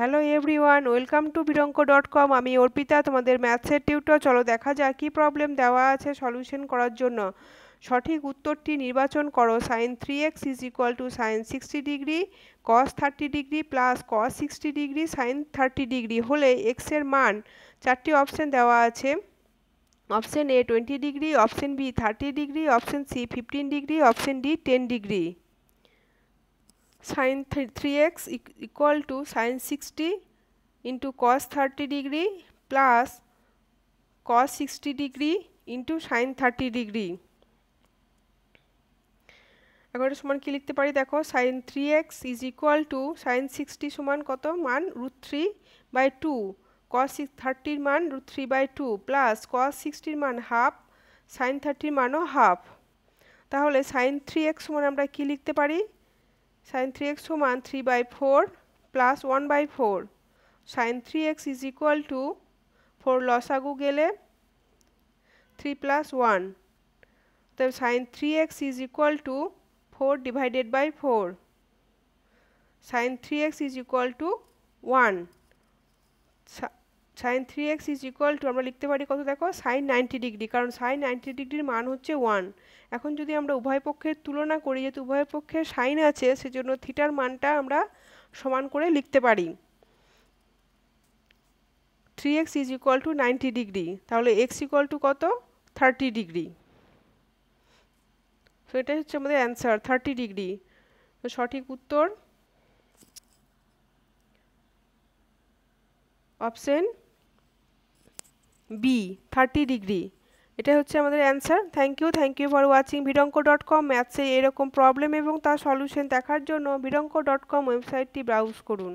hello everyone welcome to বিরঙ্ক dot com আমি অর্পিতা তোমাদের ম্যাথসের টিউটর চলো দেখা যাক কী প্রবলেম দেওয়া আছে সলিউশন করার জন্য সঠিক উত্তরটি নির্বাচন করো sine three x is equal to sine sixty degree cos thirty degree plus cos sixty degree sine thirty degree হলে এক্সের মান চারটি অপশান দেওয়া আছে option A twenty degree option B thirty degree option C fifteen degree option D ten degree sine sin 3x equal to sin sixty into cos thirty degree plus cos sixty degree into sine thirty degree এখন সমান কি লিখতে পারি দেখো sine three x is equal to sine sixty সমান কত মান root three by two cos থার্টির মান root three by two plus cos সিক্সটির মান হাফ সাইন থার্টির মানও হাফ তাহলে সাইন থ্রি এক্স সমান আমরা কি লিখতে পারি sin 3x সমান 3 by 4 plus 1 by 4 sin 3x is equal to 4 লসাগু গেলে 3 plus 1 then sin 3x is equal to 4 divided by 4 sin 3x is equal to 1 sine three x is equal to আমরা লিখতে পারি কত দেখো সাইন নাইনটি ডিগ্রি কারণ sine ninety ডিগ্রির মান হচ্ছে ওয়ান এখন যদি আমরা উভয় পক্ষের তুলনা করি যেহেতু উভয় পক্ষের সাইন আছে সেজন্য থিটার মানটা আমরা সমান করে লিখতে পারি three x is equal to ninety degree তাহলে এক্স ইকুয়াল টু কত থার্টি ডিগ্রি তো এটাই হচ্ছে আমাদের অ্যান্সার থার্টি ডিগ্রি তো সঠিক উত্তর অপশন বি থার্টি ডিগ্রি এটা হচ্ছে আমাদের answer thank you thank you for watching ভিডঙ্ক ডট কম ম্যাথসে এরকম প্রবলেম এবং তার সলিউশন দেখার জন্য ভিডঙ্ক ডট কম ওয়েবসাইটটি ব্রাউজ করুন